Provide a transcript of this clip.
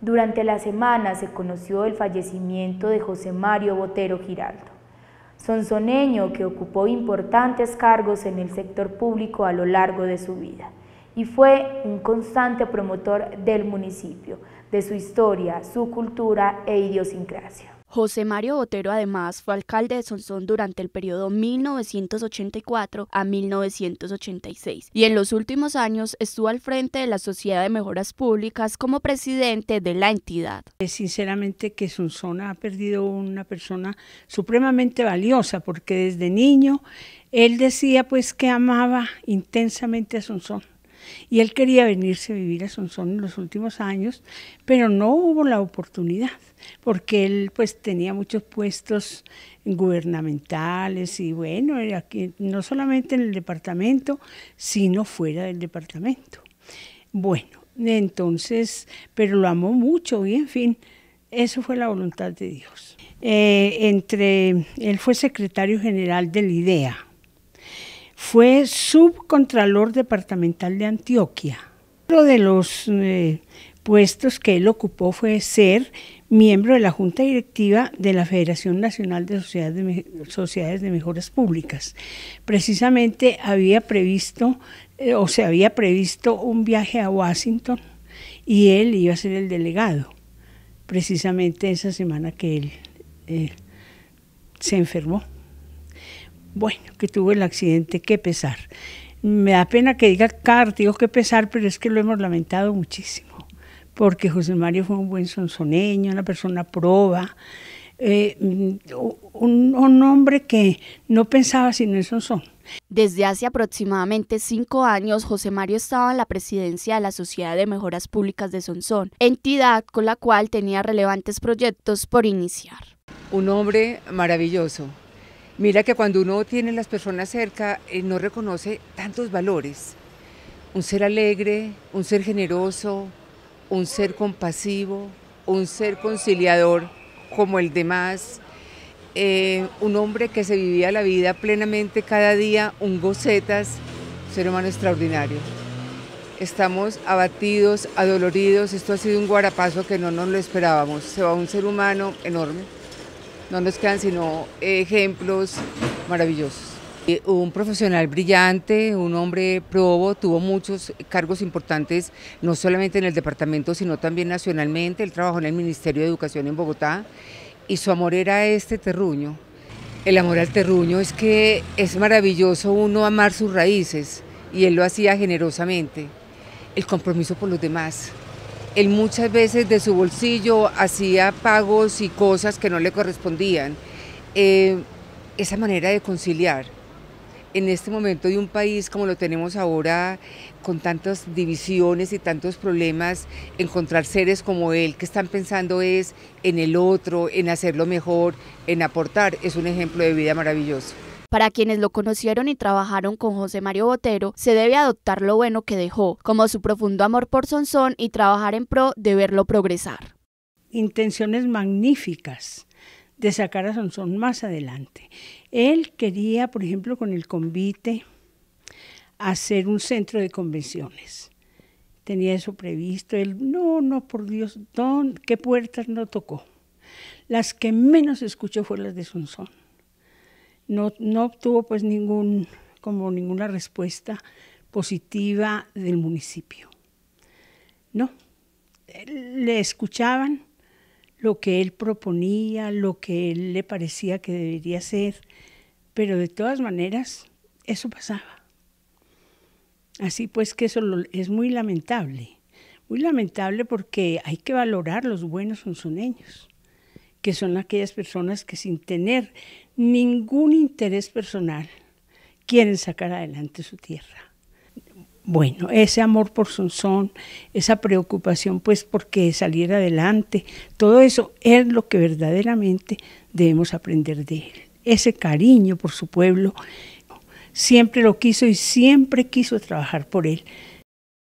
Durante la semana se conoció el fallecimiento de José Mario Botero Giraldo, sonsoneño que ocupó importantes cargos en el sector público a lo largo de su vida y fue un constante promotor del municipio, de su historia, su cultura e idiosincrasia. José Mario Botero además fue alcalde de Sonsón durante el periodo 1984 a 1986 y en los últimos años estuvo al frente de la Sociedad de Mejoras Públicas como presidente de la entidad. Eh, sinceramente que Sonsón ha perdido una persona supremamente valiosa porque desde niño él decía pues que amaba intensamente a Sonsón y él quería venirse a vivir a Sonsón en los últimos años, pero no hubo la oportunidad, porque él pues tenía muchos puestos gubernamentales y bueno, aquí, no solamente en el departamento, sino fuera del departamento. Bueno, entonces, pero lo amó mucho y en fin, eso fue la voluntad de Dios. Eh, entre, él fue secretario general del IDEA, fue subcontralor departamental de Antioquia. Uno de los eh, puestos que él ocupó fue ser miembro de la Junta Directiva de la Federación Nacional de Sociedades de, Mejoras Públicas. Precisamente había previsto, eh, o se había previsto un viaje a Washington y él iba a ser el delegado, precisamente esa semana que él eh, se enfermó bueno, que tuvo el accidente, qué pesar. Me da pena que diga car, digo qué pesar, pero es que lo hemos lamentado muchísimo, porque José Mario fue un buen sonsoneño, una persona proba, eh, mm, un, un, hombre que no pensaba sino en Sonson. Desde hace aproximadamente cinco años, José Mario estaba en la presidencia de la Sociedad de Mejoras Públicas de Sonsón, entidad con la cual tenía relevantes proyectos por iniciar. Un hombre maravilloso, Mira que cuando uno tiene las personas cerca, eh, no reconoce tantos valores. Un ser alegre, un ser generoso, un ser compasivo, un ser conciliador como el demás, eh, un hombre que se vivía la vida plenamente cada día, un gocetas, un ser humano extraordinario. Estamos abatidos, adoloridos, esto ha sido un guarapazo que no nos lo esperábamos. Se va un ser humano enorme no nos quedan sino ejemplos maravillosos. Eh, un profesional brillante, un hombre probo, tuvo muchos cargos importantes, no solamente en el departamento, sino también nacionalmente. Él trabajó en el Ministerio de Educación en Bogotá y su amor era este terruño. El amor al terruño es que es maravilloso uno amar sus raíces y él lo hacía generosamente. El compromiso por los demás. Él muchas veces de su bolsillo hacía pagos y cosas que no le correspondían. Eh, esa manera de conciliar en este momento de un país como lo tenemos ahora, con tantas divisiones y tantos problemas, encontrar seres como él que están pensando es en el otro, en hacerlo mejor, en aportar, es un ejemplo de vida maravilloso. Para quienes lo conocieron y trabajaron con José Mario Botero, se debe adoptar lo bueno que dejó, como su profundo amor por Sonsón y trabajar en pro de verlo progresar. Intenciones magníficas de sacar a Sonsón más adelante. Él quería, por ejemplo, con el convite, hacer un centro de convenciones. Tenía eso previsto. Él, no, no, por Dios, don, ¿qué puertas no tocó? Las que menos escuchó fueron las de Sonsón no, no obtuvo pues ningún, como ninguna respuesta positiva del municipio. No, le escuchaban lo que él proponía, lo que él le parecía que debería ser, pero de todas maneras eso pasaba. Así pues que eso es muy lamentable, muy lamentable porque hay que valorar los buenos sonsoneños, que son aquellas personas que sin tener ningún interés personal, quieren sacar adelante su tierra. Bueno, ese amor por su son, esa preocupación pues porque saliera adelante, todo eso es lo que verdaderamente debemos aprender de él. Ese cariño por su pueblo, siempre lo quiso y siempre quiso trabajar por él.